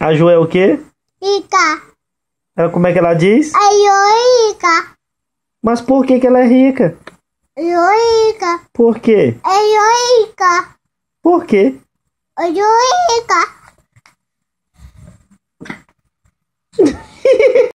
A Ju é o quê? Rica. Ela, é, como é que ela diz? A Ju é rica. Mas por que, que ela é rica? Eu é rica. Por quê? Eu é rica. Por quê? Eu é rica.